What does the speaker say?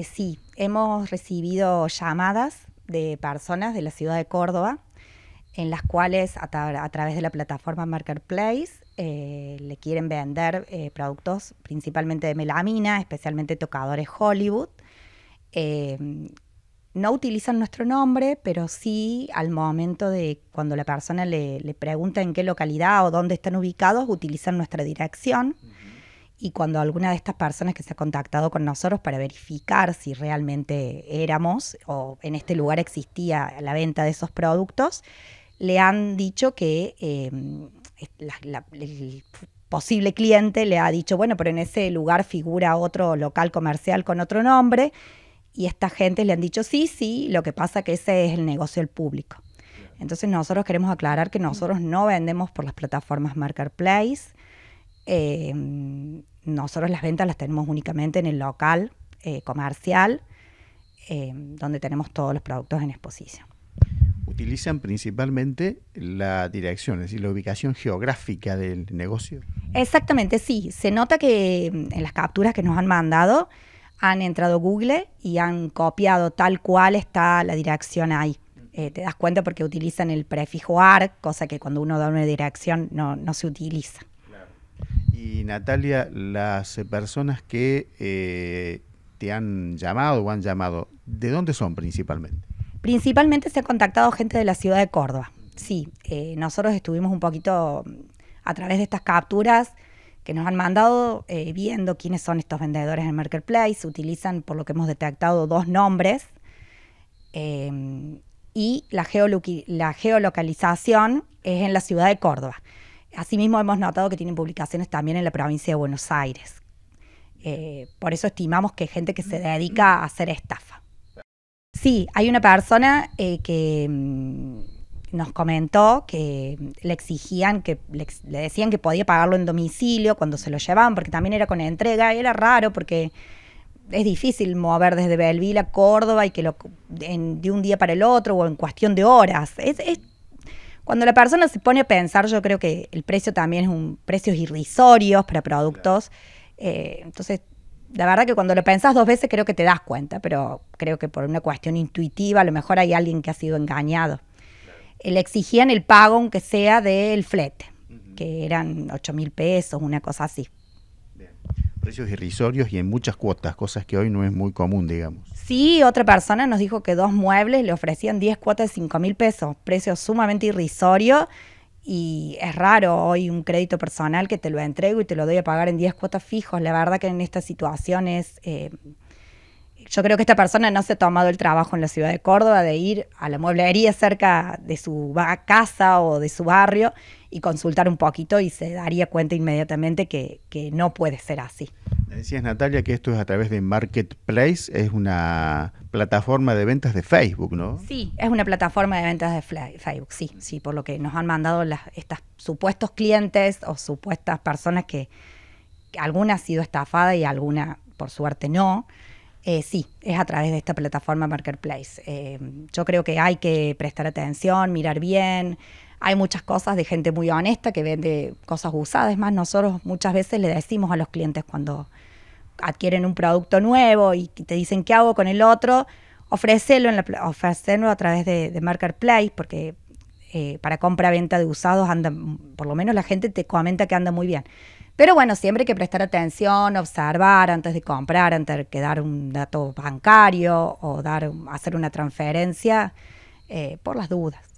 Eh, sí, hemos recibido llamadas de personas de la ciudad de Córdoba en las cuales a, través de la plataforma Marketplace eh, le quieren vender eh, productos principalmente de melamina, especialmente tocadores Hollywood. no utilizan nuestro nombre, pero sí al momento de cuando la persona le, pregunta en qué localidad o dónde están ubicados, utilizan nuestra dirección y cuando alguna de estas personas que se ha contactado con nosotros para verificar si realmente éramos o en este lugar existía la venta de esos productos, le han dicho que em, el posible cliente le ha dicho, bueno, pero en ese lugar figura otro local comercial con otro nombre y esta gente le han dicho, sí, sí, lo que pasa que ese es el negocio del público. Entonces nosotros queremos aclarar que nosotros no vendemos por las plataformas Marketplace, Em, nosotros las ventas las tenemos únicamente en el local eh, comercial, em, donde tenemos todos los productos en exposición. ¿Utilizan principalmente la dirección, es decir, la ubicación geográfica del negocio? Exactamente, sí. Se nota que em, en las capturas que nos han mandado han entrado Google y han copiado tal cual está la dirección ahí. Eh, te das cuenta porque utilizan el prefijo AR, cosa que cuando uno da una dirección no se utiliza. Y Natalia, las eh, personas que eh, te han llamado o han llamado, ¿de dónde son principalmente? Principalmente se ha contactado gente de la ciudad de Córdoba. Sí, eh, nosotros estuvimos un poquito mm, a través de estas capturas que nos han mandado viendo quiénes son estos vendedores en Marketplace. Utilizan, por lo que hemos detectado, dos nombres. Em, y la, la geolocalización es en la ciudad de Córdoba. Asimismo, hemos notado que tienen publicaciones también en la provincia de Buenos Aires. Eh, por eso estimamos que hay gente que se dedica a hacer estafa. Sí, hay una persona eh, que mm, nos comentó que le exigían, que le, decían que podía pagarlo en domicilio cuando se lo llevaban, porque también era con entrega, y era raro porque es difícil mover desde Belville a Córdoba y que lo de un día para el otro o en cuestión de horas. Es, es cuando la persona se pone a pensar, yo creo que el precio también es un precio irrisorio para productos. Eh, entonces, la verdad que cuando lo pensás dos veces creo que te das cuenta, pero creo que por una cuestión intuitiva a lo mejor hay alguien que ha sido engañado. Le exigían el pago, aunque sea del flete, que eran 8 mil pesos, una cosa así precios irrisorios y en muchas cuotas, cosas que hoy no es muy común, digamos. Sí, otra persona nos dijo que dos muebles le ofrecían 10 cuotas de 5 mil pesos, precio sumamente irrisorio y es raro hoy un crédito personal que te lo entrego y te lo doy a pagar en 10 cuotas fijos. La verdad que en estas situaciones... Eh, yo creo que esta persona no se ha tomado el trabajo en la ciudad de Córdoba de ir a la mueblería cerca de su casa o de su barrio y consultar un poquito y se daría cuenta inmediatamente que, no puede ser así. Decías Natalia que esto es a través de Marketplace, es una plataforma de ventas de Facebook, ¿no? Sí, es una plataforma de ventas de Facebook, sí, sí, por lo que nos han mandado las, estas supuestos clientes o supuestas personas que, alguna ha sido estafada y alguna, por suerte, no. Eh, sí, es a través de esta plataforma Marketplace. Eh, yo creo que hay que prestar atención, mirar bien, hay muchas cosas de gente muy honesta que vende cosas usadas. Es más, nosotros muchas veces le decimos a los clientes cuando adquieren un producto nuevo y te dicen qué hago con el otro, ofrécelo, en la, a través de, Marketplace porque eh, para compra-venta de usados anda, por lo menos la gente te comenta que anda muy bien. Pero bueno, siempre hay que prestar atención, observar antes de comprar, antes de dar un dato bancario o dar, hacer una transferencia eh, por las dudas.